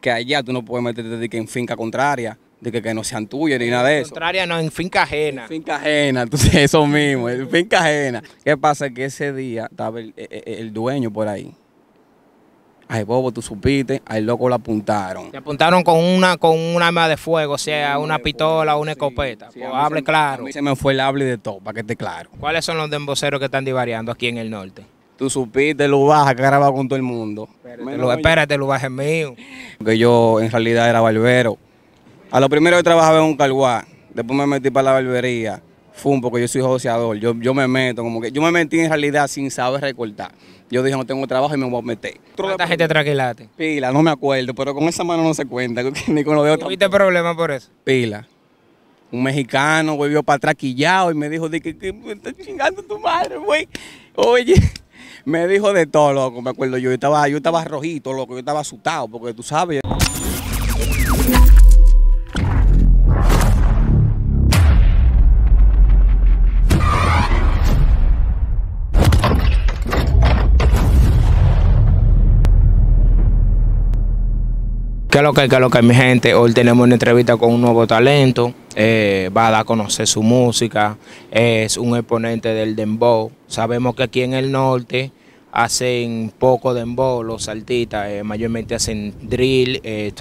que allá tú no puedes meterte de que en finca contraria, de que, que no sean tuyas ni nada de eso. Contraria no, en finca ajena. En finca ajena, eso mismo, en finca ajena. ¿Qué pasa? Que ese día estaba el, e, e, dueño por ahí. Ay, bobo, tú supiste, al loco lo apuntaron. Le apuntaron con una con un arma de fuego, o sea, una pistola o una escopeta. Pues, hable claro. A se me fue el hable de todo, para que esté claro. ¿Cuáles son los demboceros que están divariando aquí en el norte? tú supiste, lo baja, que grababa con todo el mundo. Espérate, lo, espérate, lo mío. Porque yo en realidad era barbero. A lo primero yo trabajaba en un carguá. después me metí para la barbería. Fum, porque yo soy joseador, yo, yo me meto, como que yo me metí en realidad sin saber recortar. Yo dije, no tengo trabajo y me voy a meter. ¿Cuánta gente traquilaste? Pila, no me acuerdo, pero con esa mano no se cuenta, ni con de. Tú ¿Tuviste problemas por eso? Pila. Un mexicano volvió para atrás y me dijo, de que, que estás chingando tu madre, güey. Oye, me dijo de todo, loco, me acuerdo yo. Yo estaba, yo estaba rojito, loco, yo estaba asustado, porque tú sabes. ¿Qué es lo que qué es mi gente? Hoy tenemos una entrevista con un nuevo talento. Eh, va a dar a conocer su música. Es un exponente del dembow. Sabemos que aquí en el norte hacen poco dembow los artistas. Eh, mayormente hacen drill, eh,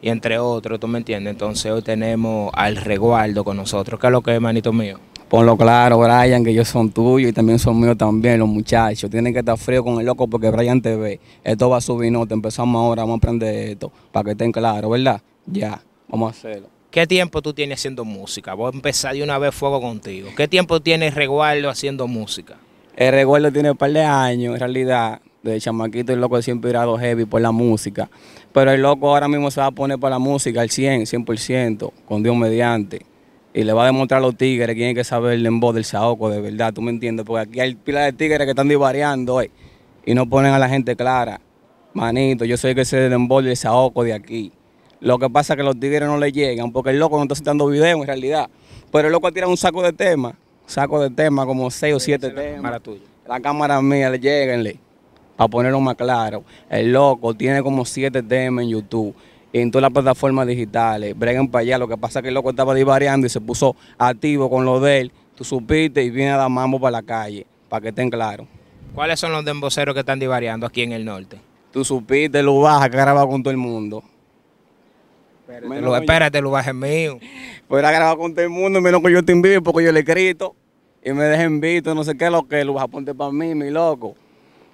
y entre otros, ¿tú me entiendes? Entonces hoy tenemos al Reguardo con nosotros. ¿Qué es lo que es, manito mío? Ponlo claro, Brian, que ellos son tuyos y también son míos también, los muchachos. Tienen que estar fríos con el loco porque Brian te ve. Esto va a subir, no, te empezamos ahora, vamos a aprender esto, para que estén claros, ¿verdad? Ya, vamos a hacerlo. ¿Qué tiempo tú tienes haciendo música? Voy a empezar de una vez fuego contigo. ¿Qué tiempo tienes Reguardo haciendo música? El eh, Reguardo tiene un par de años, en realidad. De chamaquito el loco siempre ha heavy por la música. Pero el loco ahora mismo se va a poner para la música al 100, 100%, con Dios mediante y le va a demostrar a los tigres quién es que saber el voz del saoco, de verdad, tú me entiendes, porque aquí hay pilas de tigres que están divariando hoy y no ponen a la gente clara. Manito, yo soy el que se el embol del saoco de aquí. Lo que pasa es que los tigres no le llegan, porque el loco no está citando video en realidad. Pero el loco tira un saco de temas, saco de temas, como seis o siete temas. La cámara mía, le lleguenle, para ponerlo más claro. El loco tiene como siete temas en YouTube en todas las plataformas digitales, bregan para allá. Lo que pasa es que el loco estaba divariando y se puso activo con lo de él. Tú supiste y viene a dar mambo para la calle, para que estén claros. ¿Cuáles son los demboceros que están divariando aquí en el norte? Tú supiste, lo baja, que grabado con todo el mundo. Espérate, Lubaja, lo, mío. Pues grabado con todo el mundo, menos que yo te invito porque yo le escrito y me dejen visto, no sé qué, lo que lo ponte para mí, mi loco.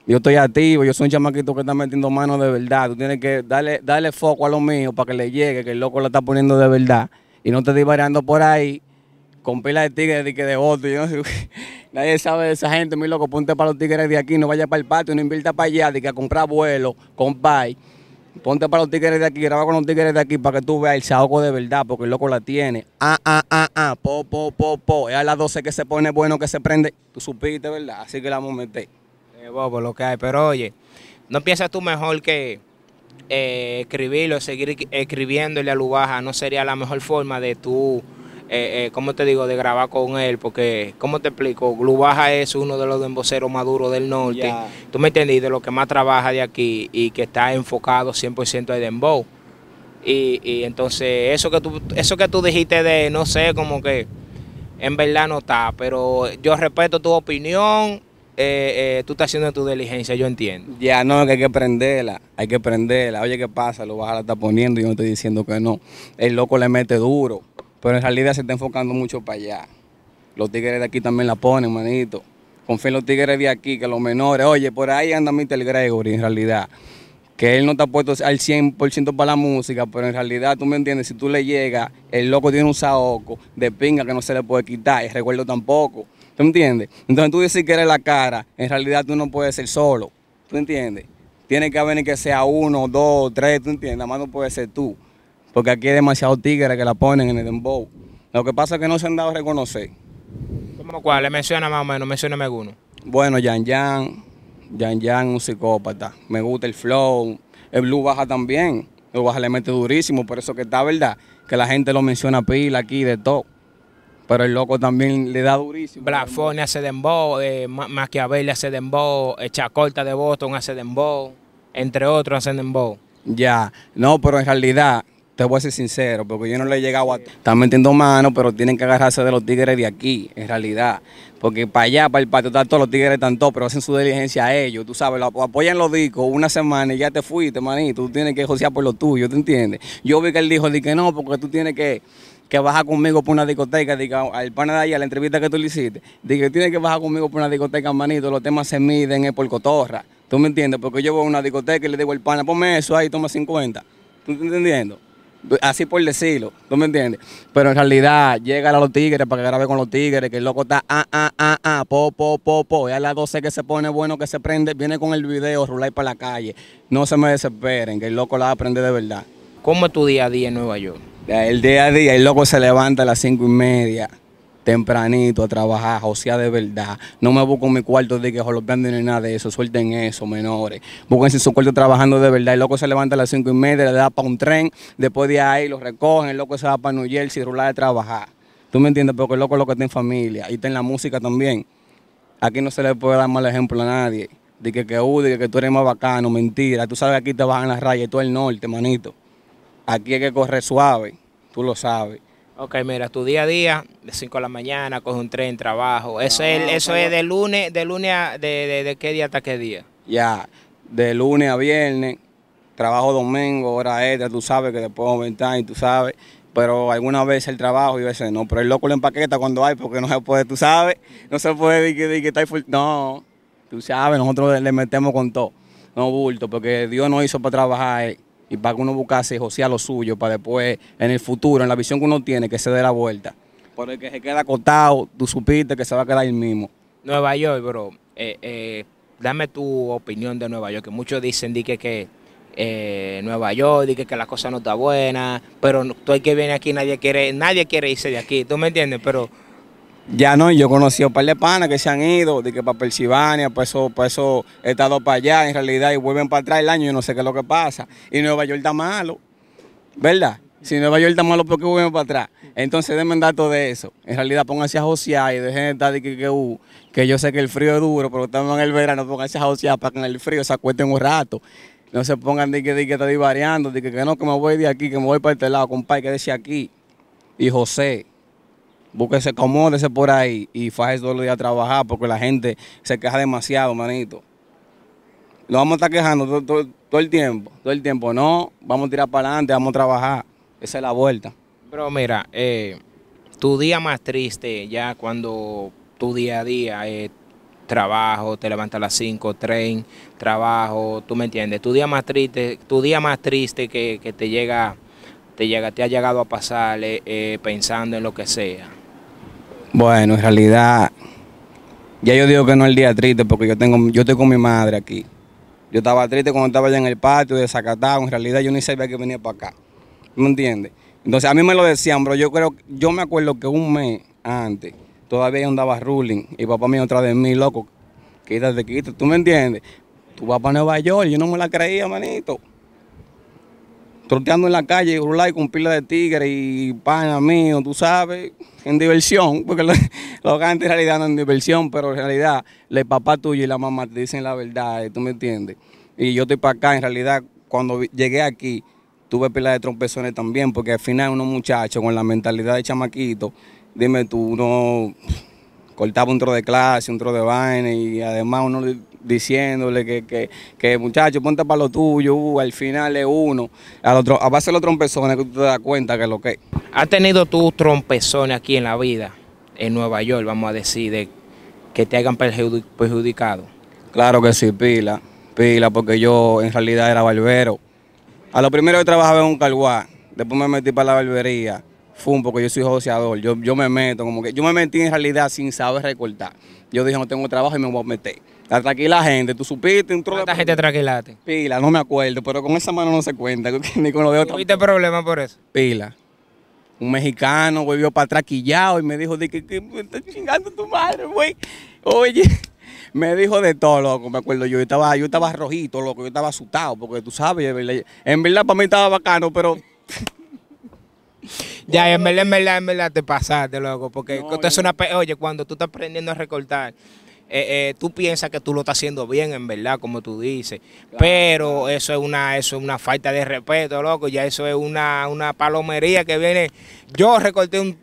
Yo estoy activo, yo soy un chamaquito que está metiendo manos de verdad. Tú tienes que darle, darle foco a lo mío para que le llegue, que el loco la está poniendo de verdad. Y no te estés por ahí con pila de tigres de, que de otro. nadie sabe de esa gente, mi loco. Ponte para los tigres de aquí, no vayas para el patio, no invierta para allá, de que a comprar vuelo, compay. Ponte para los tigres de aquí, graba con los tigres de aquí para que tú veas el saoco de verdad, porque el loco la tiene. Ah, ah, ah, ah, po, po, po, po. Es a las 12 que se pone bueno, que se prende. Tú supiste, ¿verdad? Así que la vamos a meter. Eh, bobo lo que hay, pero oye, ¿no piensas tú mejor que eh, escribirlo, seguir escribiéndole a Lubaja no sería la mejor forma de tú, eh, eh, ¿cómo te digo?, de grabar con él, porque, ¿cómo te explico? Lubaja es uno de los demboceros maduros del norte, tú me entendí, de los que más trabaja de aquí y que está enfocado 100% al dembow. Y, y, entonces eso que tú eso que tú dijiste de no sé como que en verdad no está pero yo respeto tu opinión eh, eh, tú estás haciendo tu diligencia, yo entiendo. Ya, no, que hay que prenderla, hay que prenderla. Oye, ¿qué pasa? Lo vas la está poniendo y yo no estoy diciendo que no. El loco le mete duro, pero en realidad se está enfocando mucho para allá. Los tigres de aquí también la ponen, manito. Confía en los tigres de aquí, que los menores. Oye, por ahí anda Mr. Gregory, en realidad. Que él no está puesto al 100% para la música, pero en realidad, tú me entiendes, si tú le llegas, el loco tiene un saoco de pinga que no se le puede quitar, y recuerdo tampoco. ¿Tú entiendes? Entonces tú decir que eres la cara, en realidad tú no puedes ser solo. ¿Tú entiendes? Tiene que haber que sea uno, dos, tres, ¿tú entiendes? Nada más no puede ser tú. Porque aquí hay demasiados tigres que la ponen en el dembow. Lo que pasa es que no se han dado a reconocer. ¿Cómo cuál? Le menciona más o menos, mencioname alguno. Bueno, Yan Yan, Yan Yan un psicópata. Me gusta el flow. El Blue Baja también. El Baja le mete durísimo, por eso que está verdad, que la gente lo menciona pila aquí de todo pero el loco también le da durísimo. Blafone hace dembow, eh, hace dembow, Chacolta Chacorta de Boston hace dembow, entre otros hacen dembow. Ya, no, pero en realidad, te voy a ser sincero, porque yo no le he llegado a... Están metiendo mano, pero tienen que agarrarse de los tigres de aquí, en realidad. Porque para allá, para el patio, están todos los tigres tanto, pero hacen su diligencia a ellos, tú sabes, apoyan los discos una semana y ya te fuiste, manito, tú tienes que josear por lo tuyo, ¿te entiendes? Yo vi que él dijo, que no, porque tú tienes que que baja conmigo por una discoteca, diga, al pana de ahí, a la entrevista que tú le hiciste, diga, tiene que bajar conmigo por una discoteca, manito, los temas se miden es por cotorra. ¿Tú me entiendes? Porque yo voy a una discoteca y le digo al pana, ponme eso ahí, toma 50. ¿Tú estás entendiendo? Así por decirlo, ¿tú me entiendes? Pero en realidad, llega a los tigres para que grabe con los tigres, que el loco está, ah, ah, ah, ah, po, po, po, po. Y a las 12 que se pone bueno, que se prende, viene con el video, rular para la calle. No se me desesperen, que el loco la aprende de verdad. ¿Cómo es tu día a día en Nueva York? El día a día, el loco se levanta a las cinco y media, tempranito, a trabajar, o sea, de verdad. No me busco en mi cuarto de que jolopeando ni nada de eso, suelten eso, menores. Búsquense en su cuarto trabajando de verdad. El loco se levanta a las cinco y media, le da para un tren, después de ahí lo recogen, el loco se va para New Jersey, rular de trabajar. ¿Tú me entiendes? Porque el loco es lo que está familia Ahí está en la música también. Aquí no se le puede dar mal ejemplo a nadie. De que, que, que, tú eres más bacano, mentira. Tú sabes que aquí te bajan las rayas, tú el norte, manito. Aquí hay que correr suave, tú lo sabes. Ok, mira, tu día a día, de 5 de la mañana, coge un tren, trabajo. Eso, es, eso es de lunes, de lunes a, de, qué día hasta qué día. Ya, de lunes a viernes, trabajo domingo, hora extra, tú sabes que después aumentar y tú sabes. Pero algunas veces el trabajo y veces no. Pero el loco le empaqueta cuando hay porque no se puede, tú sabes. No se puede que, que está No, tú sabes, nosotros le metemos con todo. No bulto, porque Dios no hizo para trabajar y para que uno buscase José sea, lo suyo, para después, en el futuro, en la visión que uno tiene, que se dé la vuelta. Porque el que se queda acotado, tú supiste que se va a quedar ahí mismo. Nueva York, bro, eh, eh, dame tu opinión de Nueva York, que muchos dicen di que, eh, Nueva York, di que, que la cosa no está buenas, pero tú hay que viene aquí, nadie quiere, nadie quiere irse de aquí, ¿tú me entiendes? Pero ya no, yo conocí a un par de panas que se han ido, de que para Pensilvania, para eso, pues estado para allá, en realidad, y vuelven para atrás el año, y no sé qué es lo que pasa. Y Nueva York está malo, ¿verdad? Si Nueva York está malo, ¿por qué vuelven para atrás? Entonces denme dato de eso. En realidad, pónganse a josear y dejen de estar de que, uh, que, yo sé que el frío es duro, pero estamos en el verano, pónganse a josear para que en el frío se acuesten un rato. No se pongan de que, de que variando, de que, no, que me voy de aquí, que me voy para este lado, compadre, que decía aquí. Y José. Búsquese, acomódese por ahí y faje todo el día a trabajar porque la gente se queja demasiado, manito. Lo vamos a estar quejando todo, el tiempo, todo el tiempo. No, vamos a tirar para adelante, vamos a trabajar. Esa es la vuelta. Pero mira, eh, tu día más triste ya cuando tu día a día es trabajo, te levantas a las 5, tren, trabajo, tú me entiendes. Tu día más triste, tu día más triste que, te llega, te llega, te ha llegado a pasar eh, eh, pensando en lo que sea. Bueno, en realidad, ya yo digo que no es el día triste porque yo, tengo, yo estoy con mi madre aquí. Yo estaba triste cuando estaba allá en el patio, de desacatado. En realidad, yo ni sabía que venía para acá. ¿Me entiendes? Entonces, a mí me lo decían, bro, yo creo, yo me acuerdo que un mes antes todavía andaba ruling y papá mío otra de mí, loco, quítate, quítate, ¿tú me entiendes? Tú vas para Nueva York, yo no me la creía, manito troteando en la calle, y con pila de tigre y pana mío, tú sabes, en diversión, porque los lo en realidad no en diversión, pero en realidad el papá tuyo y la mamá te dicen la verdad, ¿eh? ¿tú me entiendes? Y yo estoy para acá, en realidad, cuando llegué aquí, tuve pila de trompezones también, porque al final unos muchacho con la mentalidad de chamaquito, dime tú, uno cortaba un tro de clase, un tro de vaina y además uno diciéndole que, que, muchacho, ponte para lo tuyo, uh, al final es uno. Al otro, a base de los trompezones que tú te das cuenta que es lo que es. ¿Has tenido tus trompezones aquí en la vida, en Nueva York, vamos a decir, de que te hagan perjudicado? Claro que sí, pila, pila, porque yo en realidad era barbero. A lo primero que trabajaba en un carguá, después me metí para la barbería fum, porque yo soy joseador, yo, yo me meto, como que yo me metí en realidad sin saber recortar. Yo dije, no tengo trabajo y me voy a meter. La la gente, tú supiste un trozo. ¿Cuánta gente tranquilaste. Pila, no me acuerdo, pero con esa mano no se cuenta, ni con los ¿Tuviste problemas por eso? Pila. Un mexicano volvió para atraquillado y me dijo, de que, estás chingando tu madre, güey. Oye me dijo de todo, loco, me acuerdo yo. Yo estaba, yo estaba rojito, loco, yo estaba asustado, porque tú sabes, en verdad para mí estaba bacano, pero Ya, en verdad, en verdad, en verdad te pasaste, loco, porque es una... Oye, cuando tú estás aprendiendo a recortar, eh, eh, tú piensas que tú lo estás haciendo bien, en verdad, como tú dices. pero eso es una es una falta de respeto, loco. Ya eso es una, palomería que viene. Yo recorté un,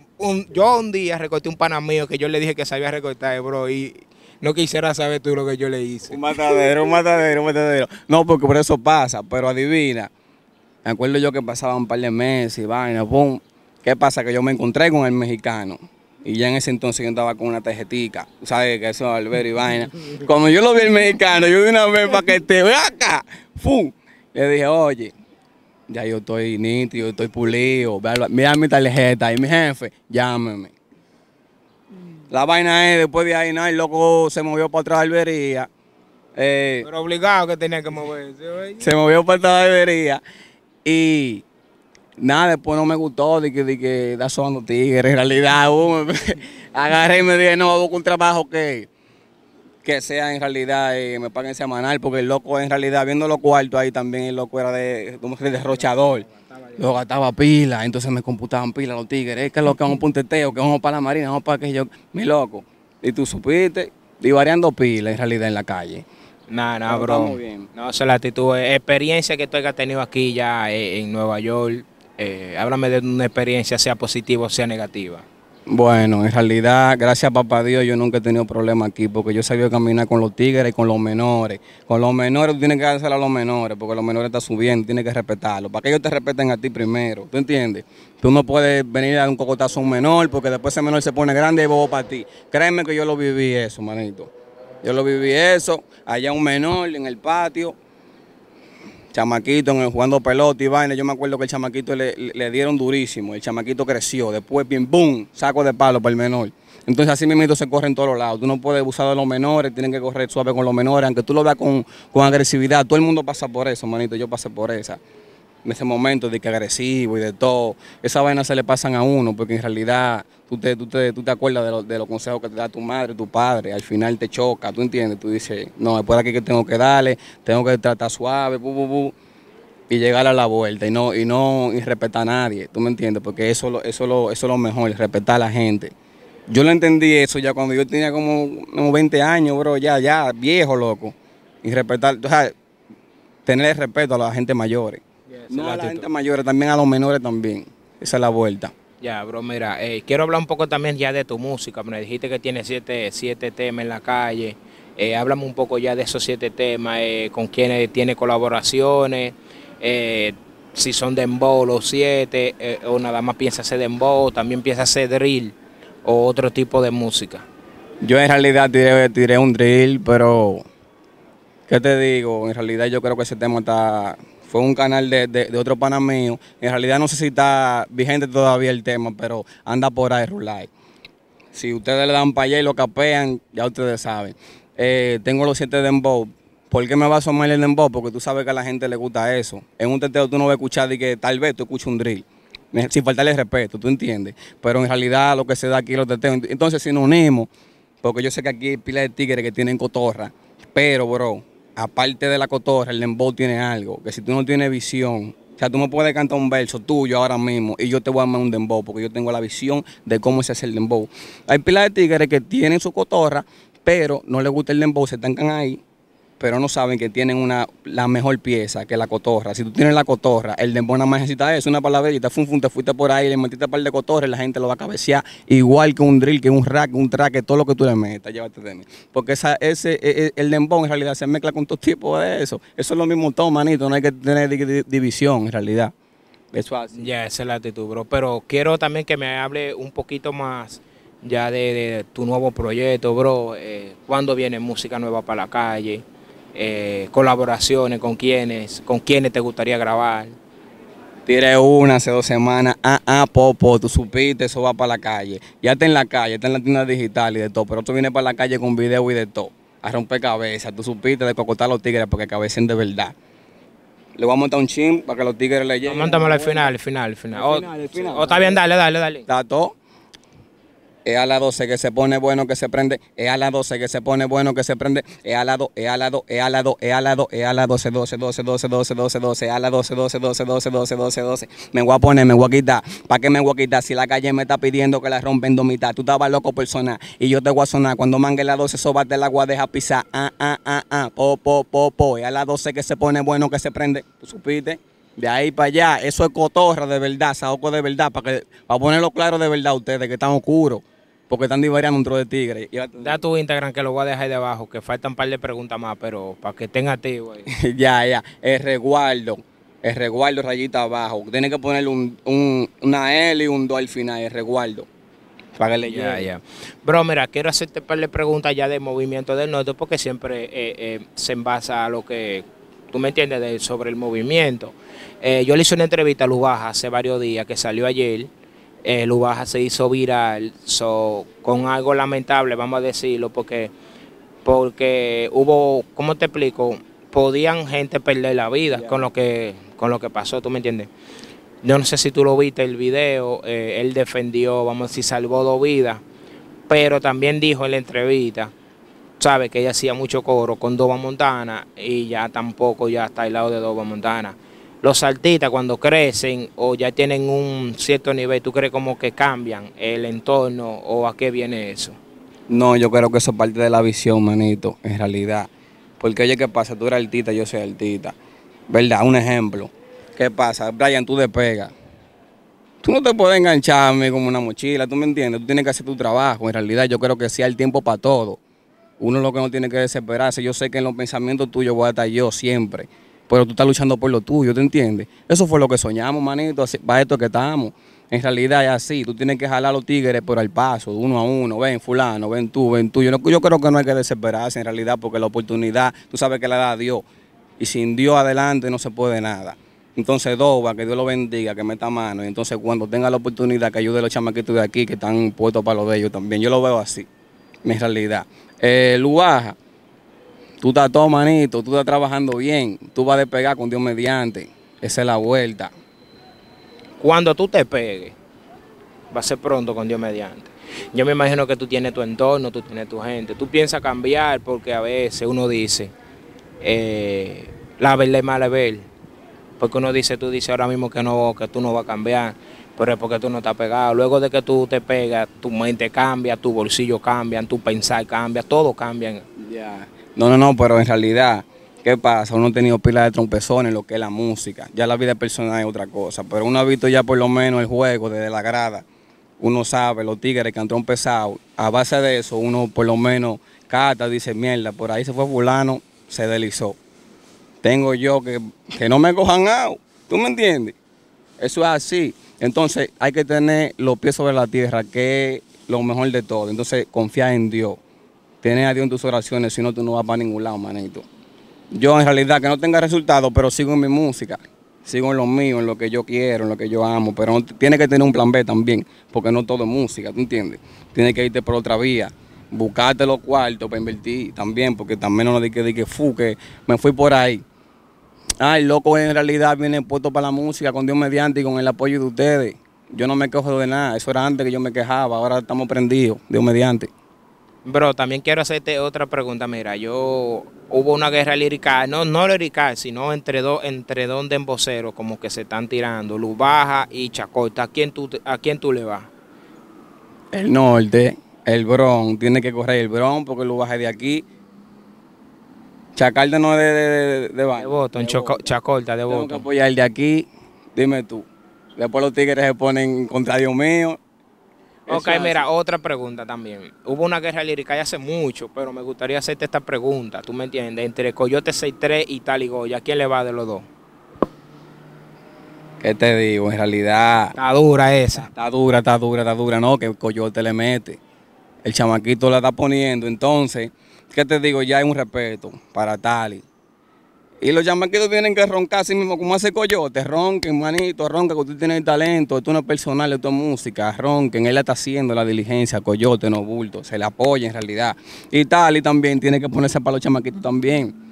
Yo un día recorté un pana mío que yo le dije que sabía recortar, bro, y no quisiera saber tú lo que yo le hice. Un matadero, un matadero, un matadero. No, porque por eso pasa, pero adivina. Me acuerdo yo que pasaba un par de meses y vaina, pum. ¿Qué pasa? Que yo me encontré con el mexicano. Y ya en ese entonces yo andaba con una tarjetica, ¿sabes? Que eso es albero y vaina. Como yo lo vi el mexicano, yo de una vez para que te vea acá, ¡Pum! Le dije, oye, ya yo estoy nítido, yo estoy pulido, mira mi tarjeta. Y mi jefe, llámeme. Mm. La vaina es, después de ahí, nada, el loco se movió para otra albería. Eh, Pero obligado que tenía que moverse. Se movió para otra albería. Y nada, después no me gustó, de que, de que da tigre, en realidad. agarré y me dije, no, busco un trabajo que, que sea en realidad, eh, me paguen semanal, porque el loco en realidad, viendo los cuartos ahí también, el loco era de, como de derrochador. Lo gastaba pila, entonces me computaban pila los tigres. Es que lo que es un punteteo, que vamos para la marina, vamos para que yo, mi loco. Y tú supiste, y variando pila en realidad en la calle. No, no, bro. bien. No, esa es la actitud. Eh, experiencia que tú hayas tenido aquí ya eh, en Nueva York. Eh, háblame de una experiencia, sea positiva o sea negativa. Bueno, en realidad, gracias a papá Dios, yo nunca he tenido problema aquí, porque yo sabía caminar con los tigres y con los menores. Con los menores tú tienes que hacer a los menores, porque los menores están subiendo, tienes que respetarlos. Para que ellos te respeten a ti primero, ¿tú entiendes? Tú no puedes venir a un cocotazo a un menor, porque después ese menor se pone grande y bobo para ti. Créeme que yo lo viví eso, manito. Yo lo viví eso, allá un menor en el patio, chamaquito en el, jugando pelota y vaina. Yo me acuerdo que el chamaquito le, dieron durísimo, el chamaquito creció. Después, ¡pim, pum!, saco de palo para el menor. Entonces así mismo se corre en todos lados. Tú no puedes abusar de los menores, tienen que correr suave con los menores. Aunque tú lo veas con, con agresividad, todo el mundo pasa por eso, manito. Yo pasé por esa en ese momento de que agresivo y de todo. Esas vainas se le pasan a uno porque en realidad tú te, acuerdas de, lo, de, los consejos que te da tu madre, tu padre. Al final te choca, tú entiendes. Tú dices, no, después de aquí que tengo que darle, tengo que tratar suave, y llegar a la vuelta y no, y no y respetar a nadie. ¿Tú me entiendes? Porque eso, eso, eso es lo mejor, respetar a la gente. Yo lo entendí eso ya cuando yo tenía como, 20 años, bro, ya, ya, viejo, loco. Y respetar, o sea, tener respeto a la gente mayores no a la gente mayor, también a los menores también. Esa es la vuelta. Ya, bro, mira, eh, quiero hablar un poco también ya de tu música. Me dijiste que tienes siete, temas en la calle. Eh, háblame un poco ya de esos siete temas, eh, con quienes tiene colaboraciones, si son dembow los siete, o nada más piensa hacer dembow, también piensa hacer drill o otro tipo de música. Yo en realidad tiré un drill, pero ¿qué te digo? En realidad yo creo que ese tema está fue un canal de, de, otro pana mío. En realidad no sé si está vigente todavía el tema, pero anda por ahí Rulay. Si ustedes le dan para allá y lo capean, ya ustedes saben. Eh, tengo los siete dembow. ¿Por qué me va a asomar el dembow? Porque tú sabes que a la gente le gusta eso. En un teteo tú no vas a escuchar y que tal vez tú escuchas un drill eh, sin faltarle respeto, tú entiendes. Pero en realidad lo que se da aquí los teteos. Entonces, si nos unimos, porque yo sé que aquí hay pila de tigres que tienen cotorra, pero, bro, aparte de la cotorra, el dembow tiene algo, que si tú no tienes visión, o sea, tú me puedes cantar un verso tuyo ahora mismo y yo te voy a armar un dembow, porque yo tengo la visión de cómo se hace el dembow. Hay pilas de tigres que tienen su cotorra, pero no les gusta el dembow, se estancan ahí pero no saben que tienen una, la mejor pieza, que la cotorra. Si tú tienes la cotorra, el dembón nada más necesita eso, una palabrita, fun, fun, te fuiste por ahí, le metiste un par de cotorras, la gente lo va a cabecear, igual que un drill, que un rack, un track, todo lo que tú le metas, llévate de mí. Porque esa, ese, e, e, el, dembón en realidad se mezcla con todo tipo de eso. Eso es lo mismo todo, manito, no hay que tener división en realidad. Eso Ya, esa es la actitud, bro. Pero quiero también que me hable un poquito más ya de, tu nuevo proyecto, bro. Eh, ¿Cuándo viene música nueva para la calle? Eh, colaboraciones, con quienes, con quienes te gustaría grabar. tiene una hace dos semanas, ah, ah, popo, tú supiste, eso va para la calle. Ya está en la calle, está en la tienda digital y de todo, pero tú vienes para la calle con video y de todo, a romper cabeza tú supiste de cocotar los tigres porque cabecen de verdad. Le voy a montar un chin para que los tigres le lleguen. al final, al final, final. El final, dale, dale, dale. Es a la 12 que se pone bueno, que se prende. Es a la 12 que se pone bueno, que se prende. Es a la 2, es a la 2, es a la 2, es a la 2, Es a la 12, 12, 12, 12, 12, 12, 12, a la 12, 12, 12, 12, 12, 12, 12. Me voy a poner, me voy a quitar. ¿Para qué me voy a quitar? Si la calle me está pidiendo que la rompen dos mitad. Tú estabas loco persona y yo te voy a sonar. Cuando mangue la 12, sobate el agua, deja pisar. Ah, ah, ah, ah. Po, po, po, po. a la 12 que se pone bueno, que se prende. ¿Tú supiste? De ahí para allá, eso es cotorra de verdad, saoco de verdad, para que ponerlo claro de verdad a ustedes que están oscuros, porque están divariando dentro de tigre. Da tu Instagram que lo voy a dejar ahí debajo, que faltan un par de preguntas más, pero para que estén activos. ya, ya, el resguardo, el resguardo rayita abajo. tiene que ponerle una L y un 2 al final, el resguardo. Págale ya, ya. Bro, mira, quiero hacerte un par de preguntas ya de movimiento del norte, porque siempre eh, eh, se envasa a lo que tú me entiendes, sobre el movimiento. Eh, yo le hice una entrevista a Luvaja hace varios días, que salió ayer. Eh, se hizo viral con algo lamentable, vamos a decirlo, porque, porque hubo, ¿cómo te explico? Podían gente perder la vida con, lo que, con lo que pasó, ¿tú me entiendes? Yo no sé si tú lo viste el video, eh, él defendió, vamos a decir, salvó dos vidas, pero también dijo en la entrevista sabe que ella hacía mucho coro con Doba Montana y ya tampoco ya está al lado de Doba Montana. Los artistas cuando crecen o ya tienen un cierto nivel, ¿tú crees como que cambian el entorno o a qué viene eso? No, yo creo que eso es parte de la visión, manito, en realidad. Porque oye, ¿qué pasa? Tú eres artista, yo soy artista. ¿Verdad? Un ejemplo. ¿Qué pasa? Brian, tú despegas. Tú no te puedes engancharme como una mochila, ¿tú me entiendes? Tú tienes que hacer tu trabajo. En realidad yo creo que sí hay tiempo para todo uno lo que no tiene que desesperarse. Yo sé que en los pensamientos tuyos voy a estar yo siempre, pero tú estás luchando por lo tuyo, ¿te entiendes? Eso fue lo que soñamos, manito, para esto que estamos. En realidad es así, tú tienes que jalar a los tigres por al paso, uno a uno, ven fulano, ven tú, ven tú. Yo, yo creo que no hay que desesperarse en realidad porque la oportunidad, tú sabes que la da Dios. Y sin Dios adelante no se puede nada. Entonces, Doba, que Dios lo bendiga, que meta mano. Y entonces, cuando tenga la oportunidad, que ayude a los chamaquitos de aquí que están puestos para lo de ellos también. Yo lo veo así, en realidad. Eh, Luaja, tú estás todo manito, tú estás trabajando bien, tú vas a despegar con Dios mediante. Esa es la vuelta. Cuando tú te pegues, va a ser pronto con Dios mediante. Yo me imagino que tú tienes tu entorno, tú tienes tu gente. Tú piensas cambiar porque a veces uno dice, eh, la verdad es mala ver. Porque uno dice, tú dices ahora mismo que no, que tú no vas a cambiar pero es porque tú no estás pegado. Luego de que tú te pegas, tu mente cambia, tu bolsillo cambia, tu pensar cambia, todo cambia. Ya. No, no, no, pero en realidad, ¿qué pasa? Uno ha tenido pila de trompezones, lo que es la música. Ya la vida personal es otra cosa, pero uno ha visto ya por lo menos el juego desde la grada. Uno sabe, los tigres que han trompezado, a base de eso, uno por lo menos cata, dice, mierda, por ahí se fue fulano, se deslizó. Tengo yo que, no me cojan out, ¿tú me entiendes? Eso es así. Entonces hay que tener los pies sobre la tierra, que es lo mejor de todo. Entonces confía en Dios, Tienes a Dios en tus oraciones, si no tú no vas para ningún lado, manito. Yo en realidad que no tenga resultados, pero sigo en mi música, sigo en lo mío, en lo que yo quiero, en lo que yo amo, pero tiene que tener un plan B también, porque no todo es música, ¿tú entiendes? Tienes que irte por otra vía buscarte los cuartos para invertir también, porque también no dije que, que, que me fui por ahí. Ah, el loco en realidad viene puesto para la música, con Dios mediante y con el apoyo de ustedes. Yo no me quejo de nada, eso era antes que yo me quejaba, ahora estamos prendidos, Dios mediante. Bro, también quiero hacerte otra pregunta. Mira, yo hubo una guerra lírica, no, no lírica, sino entre dos, entre dos emboceros como que se están tirando, Luz Baja y Chacota. ¿A quién tú, a quién tú le vas? El norte, el Bron, tiene que correr el Bron porque Luz Baja es de aquí de no es de, de, de, botón, De Boston, Chacorta de Tengo que apoyar de aquí, dime tú. Después los tigres se ponen contra Dios mío. Ok, mira, otra pregunta también. Hubo una guerra lírica ya hace mucho, pero me gustaría hacerte esta pregunta, ¿tú me entiendes? Entre Coyote 6-3 y Tal Goya, ¿quién le va de los dos? ¿Qué te digo? En realidad... Está dura esa. Está dura, está dura, está dura. No, que Coyote le mete. El chamaquito la está poniendo, entonces... ¿qué te digo? Ya hay un respeto para Tali. Y los chamaquitos tienen que roncar así mismo, como hace Coyote, ronquen, manito, ronca, que tú tienes el talento, esto no es personal, esto es música, ronquen, él está haciendo la diligencia, Coyote, no bulto, se le apoya en realidad. Y Tali también tiene que ponerse para los chamaquitos también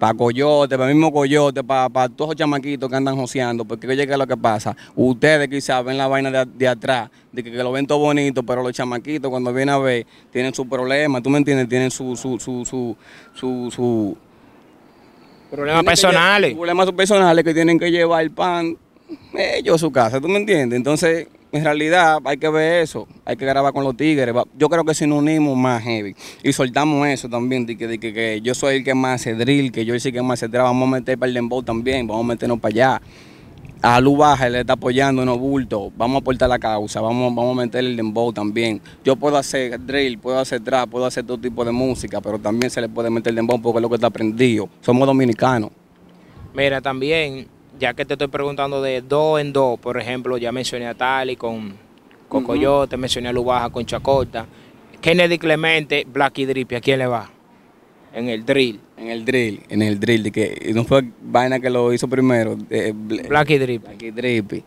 para Coyote, para el mismo Coyote, para, para todos los chamaquitos que andan joseando, porque oye, ¿qué es lo que pasa? Ustedes quizás ven la vaina de, atrás, de que, lo ven todo bonito, pero los chamaquitos cuando vienen a ver tienen su problema, ¿tú me entiendes? Tienen su, su, su, su, su, problemas personales. problemas personales que tienen que llevar el pan ellos a su casa, ¿tú me entiendes? Entonces, en realidad hay que ver eso, hay que grabar con los tigres. Yo creo que si nos unimos más heavy y soltamos eso también, que, yo soy el que más hace drill, que yo soy que más hace drill, vamos a meter para el dembow también, vamos a meternos para allá. A Lu Baja le está apoyando, los bultos, vamos a aportar la causa, vamos, a meter el dembow también. Yo puedo hacer drill, puedo hacer trap, puedo hacer todo tipo de música, pero también se le puede meter el dembow porque es lo que está aprendido. Somos dominicanos. Mira, también ya que te estoy preguntando de dos en dos, por ejemplo, ya mencioné a Tali con Cocoyote, mencioné a Lubaja con Chacota. Kennedy Clemente, Blacky Drippy, ¿a quién le va? En el drill. En el drill, en el drill, de que no fue vaina que lo hizo primero. Blacky Drippy. Blacky Drippy.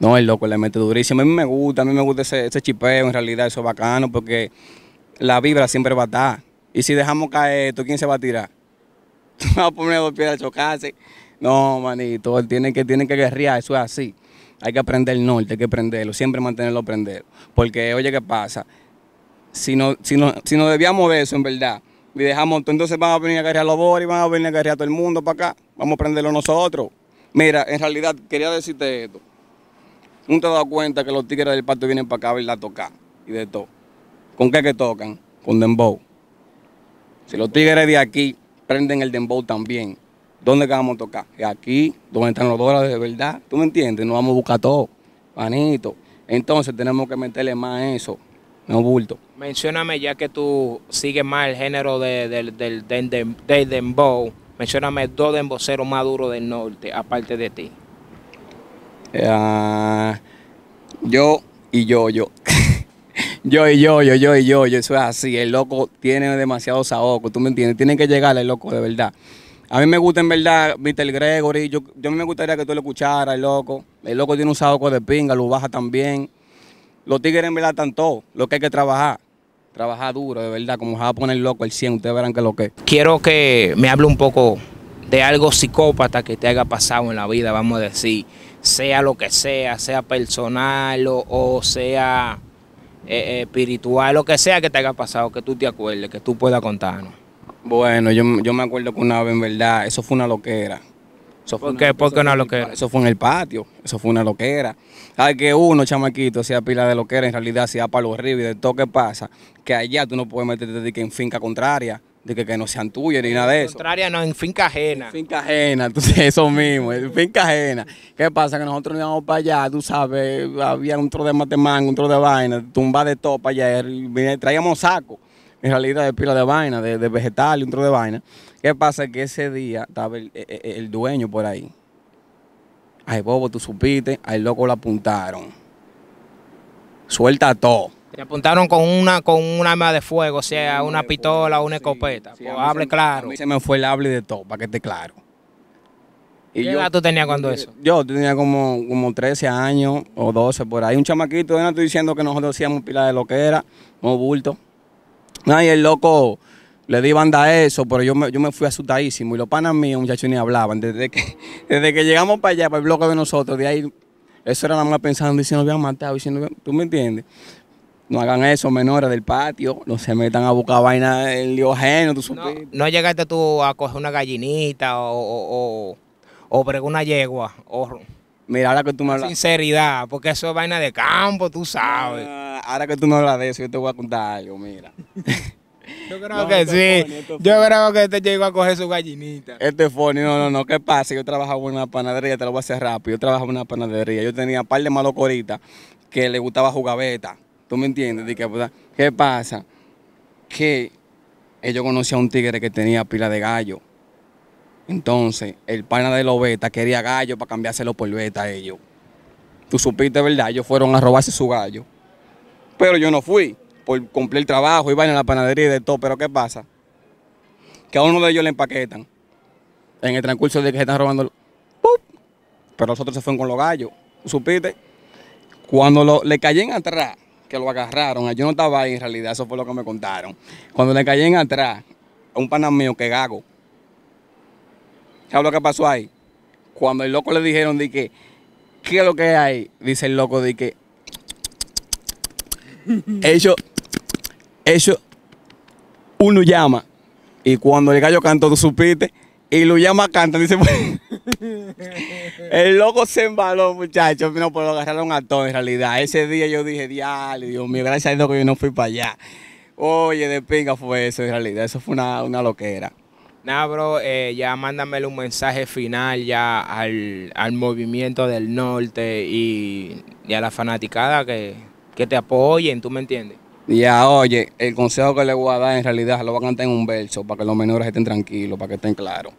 No, el loco le mete durísimo. A mí me gusta, a mí me gusta ese, ese chipeo, en realidad, eso es bacano, porque la vibra siempre va a estar. Y si dejamos caer esto, ¿quién se va a tirar? vas a poner dos piedras a chocarse. No, manito, tiene que, tienen que guerrear, eso es así. Hay que aprender el norte, hay que prenderlo, siempre mantenerlo prender. Porque, oye, ¿qué pasa? Si, no, si, no, si nos debíamos de eso, en verdad, y dejamos, entonces van a venir a guerrear los boris, van a venir a guerrear todo el mundo para acá, vamos a prenderlo nosotros. Mira, en realidad, quería decirte esto. No te has dado cuenta que los tigres del Parto vienen para acá a verla tocar y de todo. ¿Con qué que tocan? Con dembow. Si los tigres de aquí prenden el dembow también, ¿Dónde vamos a tocar? aquí, donde están los dólares de verdad. ¿Tú me entiendes? No vamos a buscar todo, panito. Entonces tenemos que meterle más a eso, no bulto. Mencióname, ya que tú sigues más el género del de, de, de, dembow, mencióname dos demboceros más duros del norte, aparte de ti. Ah, yo y yo, yo. yo y yo, yo, yo y yo, yo. Eso es así. El loco tiene demasiado saoco, ¿tú me entiendes? Tienen que llegar el loco de verdad. A mí me gusta en verdad Mr. Gregory. Yo, me gustaría que tú lo escucharas, el loco. El loco tiene un saco de pinga, lo baja también. Los tigres en verdad están todos, lo que hay que trabajar. Trabajar duro, de verdad, como se va a poner loco el 100, ustedes verán que lo que Quiero que me hable un poco de algo psicópata que te haya pasado en la vida, vamos a decir, sea lo que sea, sea personal o, sea eh, eh, espiritual, lo que sea que te haya pasado, que tú te acuerdes, que tú puedas contarnos. Bueno, yo, yo me acuerdo que una vez, en verdad, eso fue una loquera. Eso fue ¿Por qué? Una, una loquera? Eso fue en el patio, eso fue una loquera. Sabes que uno, chamaquito, hacía pila de loquera, en realidad hacía para arriba y de todo que pasa, que allá tú no puedes meterte de que en finca contraria, de que, que no sean tuyas ni nada de eso. Contraria no, en finca ajena. finca ajena, entonces eso mismo, en finca ajena. ¿Qué pasa? Que nosotros nos íbamos para allá, tú sabes, había un tro de matemán, un tro de vaina, tumba de todo para allá, traíamos saco. En realidad es pila de vaina, de, de vegetal un trozo de vaina. ¿Qué pasa? Que ese día estaba e, e, el, dueño por ahí. Ay, bobo, tú supiste, al loco lo apuntaron. Suelta todo. Le apuntaron con una con un arma de fuego, o sea, una pistola una escopeta. Pues, hable claro. A se me fue el hable de todo, para que esté claro. Y ¿Qué edad tú tenías cuando eso? Yo tenía como, como 13 años o 12 por ahí. Un chamaquito, yo no estoy diciendo que nosotros hacíamos pila de lo que era, como bulto. Y el loco le di banda a eso, pero yo me, yo me fui asustadísimo. Y los panas míos, muchachos, ni hablaban. Desde que, desde que llegamos para allá, para el bloque de nosotros, de ahí, eso era nada más pensando, diciendo, habían matado, diciendo, ¿tú me entiendes? No hagan eso, menores del patio, no se metan a buscar vaina en lío tú No, llegaste tú a coger una gallinita o, o, o, una yegua. O... Mira, ahora que tú me hablas. Sinceridad, porque eso es vaina de campo, tú sabes. Ah, ahora que tú no hablas de eso, yo te voy a contar algo, mira. Yo creo que sí. yo creo que este llegó a coger su gallinita. Este fue. no, no, no. ¿Qué pasa? Yo trabajaba en una panadería, te lo voy a hacer rápido. Yo trabajaba en una panadería. Yo tenía un par de malocoritas que le gustaba jugar beta. ¿Tú me entiendes? Que, pues, ¿Qué pasa? Que ellos conocían a un tigre que tenía pila de gallo. Entonces, el pana de los beta quería gallo para cambiárselo por beta a ellos. Tú supiste, ¿verdad? Ellos fueron a robarse su gallo. Pero yo no fui por cumplir trabajo, iba en la panadería y de todo. Pero ¿qué pasa? Que a uno de ellos le empaquetan en el transcurso de que se están robando. Pero los otros se fueron con los gallos. ¿Supiste? Cuando lo, le caí en atrás, que lo agarraron, yo no estaba ahí en realidad, eso fue lo que me contaron. Cuando le caí en atrás, a un pana que gago. ¿Sabes lo que pasó ahí? Cuando el loco le dijeron de que, ¿qué es lo que hay? Dice el loco de que, eso, eso, uno llama y cuando el gallo cantó, tú supiste, y lo llama canta, dice, pues, el loco se embaló, muchachos, no, pero pues lo agarraron a todo en realidad. Ese día yo dije, diablo, Dios mío, gracias a Dios que yo no fui para allá. Oye, de pinga fue eso en realidad, eso fue una, una loquera. Nah, bro, eh, ya mándamele un mensaje final ya al, movimiento del norte y, y a la fanaticada que que te apoyen, ¿tú me entiendes? Ya, oye, el consejo que le voy a dar en realidad lo voy a cantar en un verso para que los menores estén tranquilos, para que estén claros.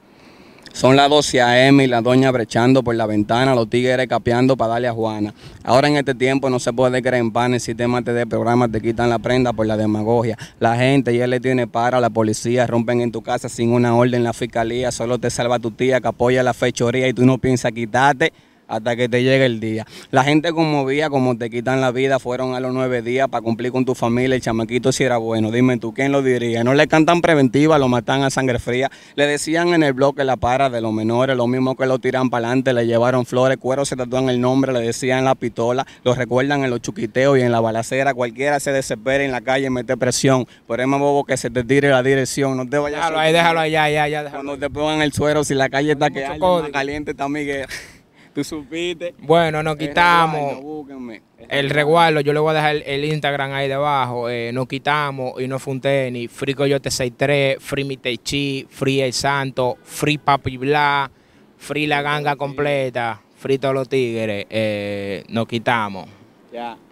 Son las 12 a.m. y la doña brechando por la ventana, los tigres capeando para darle a Juana. Ahora en este tiempo no se puede creer en pan, el sistema de programas te quitan la prenda por la demagogia. La gente ya le tiene para, la policía rompen en tu casa sin una orden, la fiscalía solo te salva tu tía que apoya la fechoría y tú no piensas quitarte hasta que te llegue el día. La gente conmovía como te quitan la vida, fueron a los nueve días para cumplir con tu familia, el chamaquito si era bueno, dime tú, ¿quién lo diría? No le cantan preventiva, lo matan a sangre fría, le decían en el bloque la para de los menores, lo mismo que lo tiran para adelante, le llevaron flores, cuero, se tatúan el nombre, le decían la pistola, lo recuerdan en los chuquiteos y en la balacera, cualquiera se desespera en la calle y mete presión, Por es bobo que se te tire la dirección, no te vayas. Déjalo ahí, déjalo allá, ya, ya, déjalo. Cuando te pongan el suero, si la calle está que caliente está Miguel. Tú supiste. Bueno, nos quitamos. El reguardo, yo le voy a dejar el Instagram ahí debajo. Eh, nos quitamos y no fue un tenis. Free Coyote 63, Free Mitechi, Free El Santo, Free Papi Bla, Free La Ganga Completa, Free Todos los Tigres. Eh, nos quitamos. Ya.